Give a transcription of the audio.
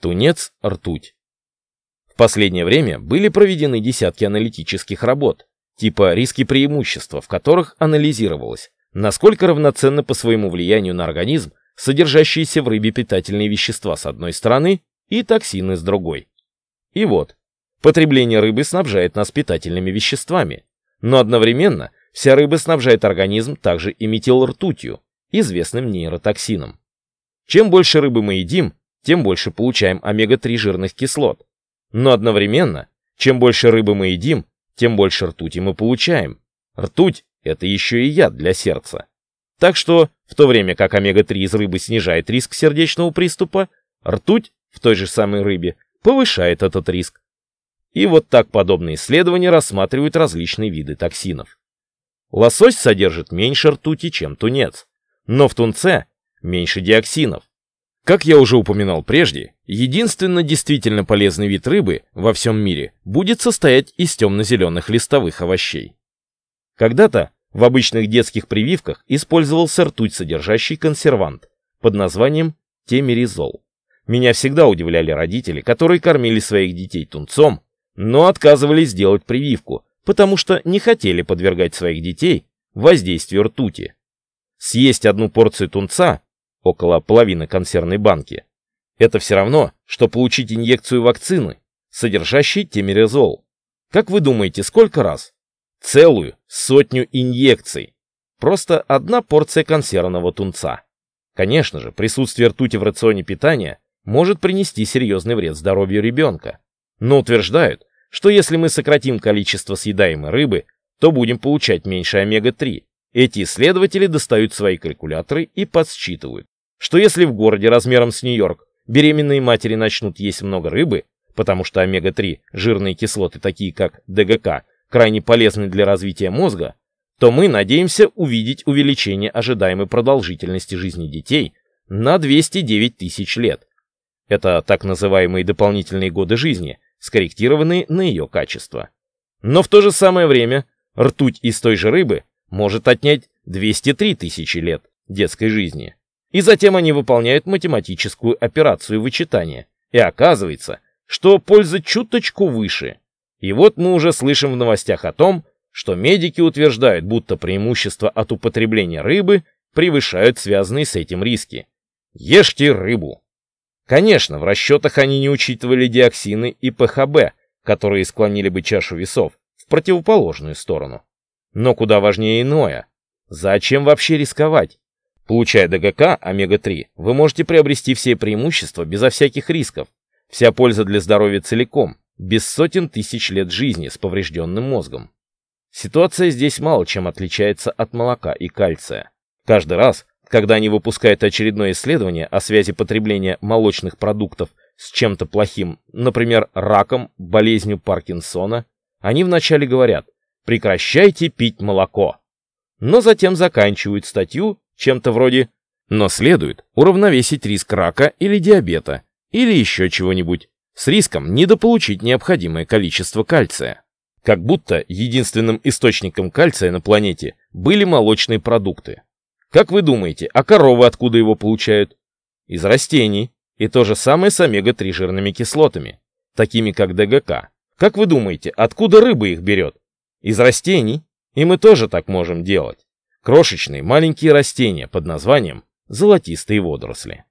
Тунец, ртуть. В последнее время были проведены десятки аналитических работ, типа риски преимущества, в которых анализировалось, насколько равноценно по своему влиянию на организм содержащиеся в рыбе питательные вещества с одной стороны и токсины с другой. И вот, потребление рыбы снабжает нас питательными веществами, но одновременно вся рыба снабжает организм также и метилртутью, известным нейротоксином. Чем больше рыбы мы едим, тем больше получаем омега-3 жирных кислот. Но одновременно, чем больше рыбы мы едим, тем больше ртути мы получаем. Ртуть – это еще и яд для сердца. Так что, в то время как омега-3 из рыбы снижает риск сердечного приступа, ртуть в той же самой рыбе повышает этот риск. И вот так подобные исследования рассматривают различные виды токсинов. Лосось содержит меньше ртути, чем тунец, но в тунце меньше диоксинов. Как я уже упоминал прежде, единственно действительно полезный вид рыбы во всем мире будет состоять из темно-зеленых листовых овощей. Когда-то в обычных детских прививках использовался ртуть, содержащий консервант под названием темеризол. Меня всегда удивляли родители, которые кормили своих детей тунцом, но отказывались делать прививку, потому что не хотели подвергать своих детей воздействию ртути. Съесть одну порцию тунца около половины консервной банки. Это все равно, что получить инъекцию вакцины, содержащей темирезол. Как вы думаете, сколько раз? Целую сотню инъекций. Просто одна порция консервного тунца. Конечно же, присутствие ртути в рационе питания может принести серьезный вред здоровью ребенка. Но утверждают, что если мы сократим количество съедаемой рыбы, то будем получать меньше омега-3. Эти исследователи достают свои калькуляторы и подсчитывают, что если в городе размером с Нью-Йорк беременные матери начнут есть много рыбы, потому что омега-3, жирные кислоты, такие как ДГК, крайне полезны для развития мозга, то мы надеемся увидеть увеличение ожидаемой продолжительности жизни детей на 209 тысяч лет. Это так называемые дополнительные годы жизни, скорректированные на ее качество. Но в то же самое время ртуть из той же рыбы может отнять 203 тысячи лет детской жизни. И затем они выполняют математическую операцию вычитания. И оказывается, что польза чуточку выше. И вот мы уже слышим в новостях о том, что медики утверждают, будто преимущества от употребления рыбы превышают связанные с этим риски. Ешьте рыбу! Конечно, в расчетах они не учитывали диоксины и ПХБ, которые склонили бы чашу весов в противоположную сторону. Но куда важнее иное. Зачем вообще рисковать? Получая ДГК омега-3, вы можете приобрести все преимущества безо всяких рисков. Вся польза для здоровья целиком, без сотен тысяч лет жизни с поврежденным мозгом. Ситуация здесь мало чем отличается от молока и кальция. Каждый раз, когда они выпускают очередное исследование о связи потребления молочных продуктов с чем-то плохим, например, раком, болезнью Паркинсона, они вначале говорят «прекращайте пить молоко», но затем заканчивают статью чем-то вроде, но следует уравновесить риск рака или диабета, или еще чего-нибудь, с риском недополучить необходимое количество кальция. Как будто единственным источником кальция на планете были молочные продукты. Как вы думаете, а коровы откуда его получают? Из растений. И то же самое с омега-3 жирными кислотами, такими как ДГК. Как вы думаете, откуда рыба их берет? Из растений. И мы тоже так можем делать крошечные маленькие растения под названием золотистые водоросли.